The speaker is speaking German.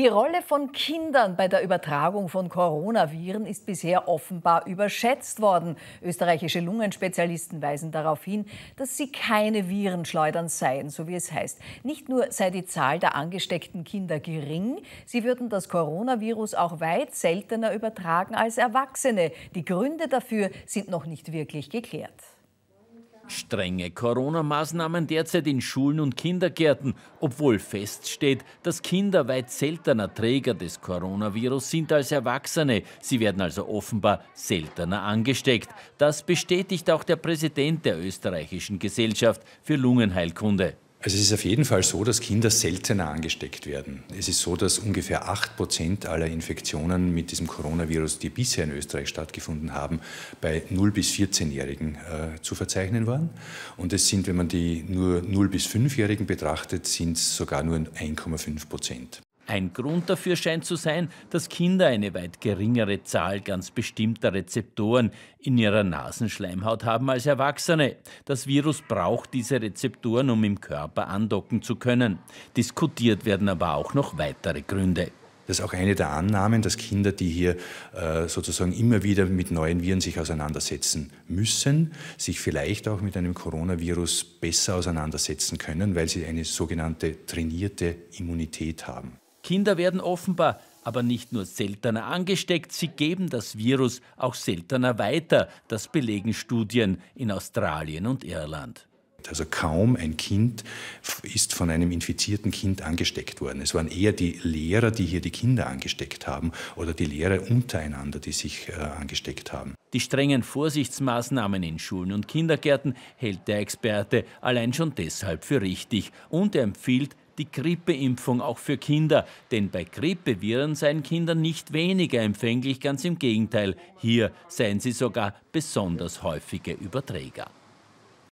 Die Rolle von Kindern bei der Übertragung von Coronaviren ist bisher offenbar überschätzt worden. Österreichische Lungenspezialisten weisen darauf hin, dass sie keine Virenschleudern seien, so wie es heißt. Nicht nur sei die Zahl der angesteckten Kinder gering, sie würden das Coronavirus auch weit seltener übertragen als Erwachsene. Die Gründe dafür sind noch nicht wirklich geklärt. Strenge Corona-Maßnahmen derzeit in Schulen und Kindergärten, obwohl feststeht, dass Kinder weit seltener Träger des Coronavirus sind als Erwachsene. Sie werden also offenbar seltener angesteckt. Das bestätigt auch der Präsident der österreichischen Gesellschaft für Lungenheilkunde. Also es ist auf jeden Fall so, dass Kinder seltener angesteckt werden. Es ist so, dass ungefähr 8% aller Infektionen mit diesem Coronavirus, die bisher in Österreich stattgefunden haben, bei 0- bis 14-Jährigen äh, zu verzeichnen waren. Und es sind, wenn man die nur 0- bis 5-Jährigen betrachtet, sind es sogar nur 1,5%. Ein Grund dafür scheint zu sein, dass Kinder eine weit geringere Zahl ganz bestimmter Rezeptoren in ihrer Nasenschleimhaut haben als Erwachsene. Das Virus braucht diese Rezeptoren, um im Körper andocken zu können. Diskutiert werden aber auch noch weitere Gründe. Das ist auch eine der Annahmen, dass Kinder, die hier äh, sozusagen immer wieder mit neuen Viren sich auseinandersetzen müssen, sich vielleicht auch mit einem Coronavirus besser auseinandersetzen können, weil sie eine sogenannte trainierte Immunität haben. Kinder werden offenbar aber nicht nur seltener angesteckt, sie geben das Virus auch seltener weiter. Das belegen Studien in Australien und Irland. Also kaum ein Kind ist von einem infizierten Kind angesteckt worden. Es waren eher die Lehrer, die hier die Kinder angesteckt haben oder die Lehrer untereinander, die sich äh, angesteckt haben. Die strengen Vorsichtsmaßnahmen in Schulen und Kindergärten hält der Experte allein schon deshalb für richtig und er empfiehlt die Grippeimpfung auch für Kinder. Denn bei Grippeviren seien Kinder nicht weniger empfänglich, ganz im Gegenteil. Hier seien sie sogar besonders häufige Überträger.